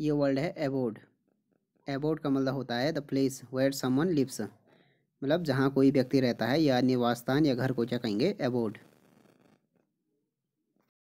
ये वर्ड है एबोड एबोड का मतलब होता है the place where someone lives मतलब जहाँ कोई व्यक्ति रहता है या निवास स्थान या घर को क्या कहेंगे एबोड